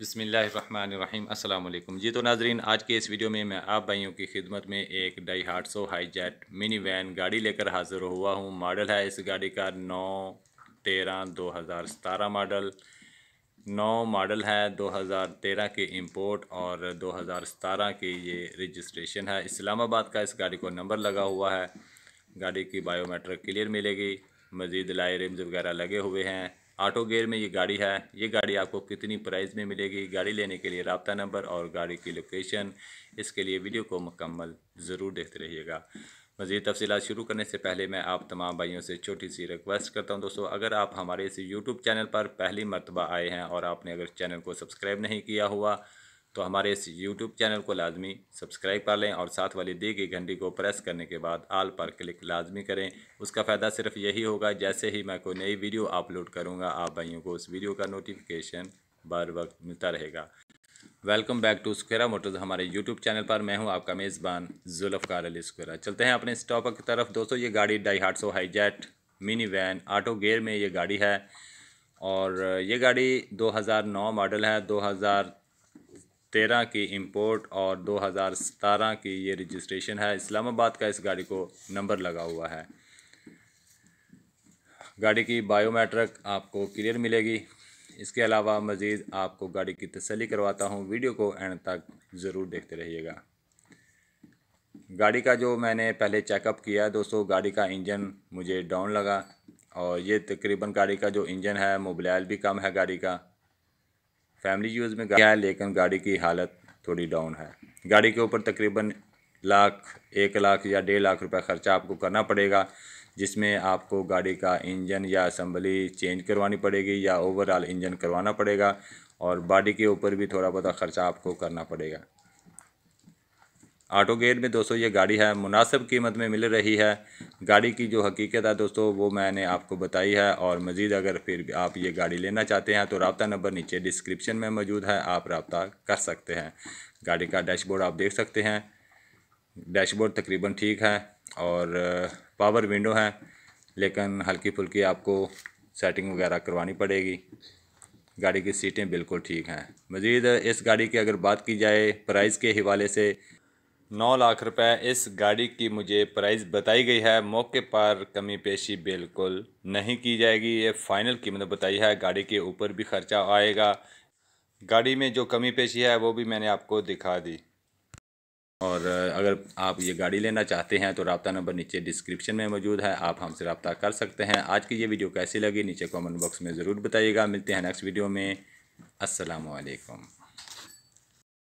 बसमीम् अल्लाम जी तो नाजरीन आज के इस वीडियो में मैं आप भाइयों की खिदमत में एक Daihatsu Hijet mini van गाड़ी लेकर हाज़िर हुआ हूँ मॉडल है इस गाड़ी का नौ तेरह दो हज़ार सतारह मॉडल नौ मॉडल है दो हज़ार तेरह के इम्पोर्ट और दो हज़ार सतारह की ये रजिस्ट्रेशन है इस्लामाबाद का इस गाड़ी को नंबर लगा हुआ है गाड़ी की बायोमेट्रिक क्लियर मिलेगी मज़ीद लाई रिम्स वगैरह लगे हुए हैं ऑटो गेयर में ये गाड़ी है ये गाड़ी आपको कितनी प्राइस में मिलेगी गाड़ी लेने के लिए रबता नंबर और गाड़ी की लोकेशन इसके लिए वीडियो को मुकम्मल ज़रूर देखते रहिएगा मज़ीद तफसी शुरू करने से पहले मैं आप तमाम भाइयों से छोटी सी रिक्वेस्ट करता हूं दोस्तों अगर आप हमारे इस यूट्यूब चैनल पर पहली मरतबा आए हैं और आपने अगर चैनल को सब्सक्राइब नहीं किया हुआ तो हमारे इस यूट्यूब चैनल को लाजमी सब्सक्राइब कर लें और साथ वाली दी गई घंटी को प्रेस करने के बाद आल पर क्लिक लाजमी करें उसका फ़ायदा सिर्फ यही होगा जैसे ही मैं कोई नई वीडियो अपलोड करूँगा आप भाइयों को उस वीडियो का नोटिफिकेशन बार वक्त मिलता रहेगा welcome back to Squera motors हमारे यूट्यूब चैनल पर मैं हूं आपका मेज़बान जुल्फ़कार अली स्क्वेरा चलते हैं अपने इस की तरफ दोस्तों ये गाड़ी Daihatsu Hijet mini van auto gear में ये गाड़ी है और ये गाड़ी 2009 मॉडल है तेरह की इंपोर्ट और दो हज़ार सतारह की ये रजिस्ट्रेशन है इस्लामाबाद का इस गाड़ी को नंबर लगा हुआ है गाड़ी की बायोमेट्रिक आपको क्लियर मिलेगी इसके अलावा मज़ीद आपको गाड़ी की तसली करवाता हूँ वीडियो को एंड तक ज़रूर देखते रहिएगा गाड़ी का जो मैंने पहले चेकअप किया दोस्तों गाड़ी का इंजन मुझे डाउन लगा और ये तकरीबन गाड़ी का जो इंजन है मोबलाइल भी कम है गाड़ी का फैमिली यूज़ में गया है लेकिन गाड़ी की हालत थोड़ी डाउन है गाड़ी के ऊपर तकरीबन लाख एक लाख या डेढ़ लाख रुपए ख़र्चा आपको करना पड़ेगा जिसमें आपको गाड़ी का इंजन या असम्बली चेंज करवानी पड़ेगी या ओवरऑल इंजन करवाना पड़ेगा और बॉडी के ऊपर भी थोड़ा बहुत ख़र्चा आपको करना पड़ेगा ऑटो गेयर में दोस्तों ये गाड़ी है मुनासिब कीमत में मिल रही है गाड़ी की जो हकीकत है दोस्तों वो मैंने आपको बताई है और मज़ीद अगर फिर आप ये गाड़ी लेना चाहते हैं तो रबता नंबर नीचे डिस्क्रिप्शन में मौजूद है आप रबता कर सकते हैं गाड़ी का डैशबोर्ड आप देख सकते हैं डैशबोर्ड तकरीबन ठीक है और पावर विंडो है लेकिन हल्की फुल्की आपको सेटिंग वगैरह करवानी पड़ेगी गाड़ी की सीटें बिल्कुल ठीक हैं मज़ीद इस गाड़ी की अगर बात की जाए प्राइस के हवाले से नौ लाख रुपए इस गाड़ी की मुझे प्राइस बताई गई है मौके पर कमी पेशी बिल्कुल नहीं की जाएगी ये फ़ाइनल कीमत बताई है गाड़ी के ऊपर भी खर्चा आएगा गाड़ी में जो कमी पेशी है वो भी मैंने आपको दिखा दी और अगर आप ये गाड़ी लेना चाहते हैं तो रबता नंबर नीचे डिस्क्रिप्शन में मौजूद है आप हमसे रबता कर सकते हैं आज की ये वीडियो कैसी लगी नीचे कॉमेंट बॉक्स में ज़रूर बताइएगा मिलते हैं नेक्स्ट वीडियो में असलकम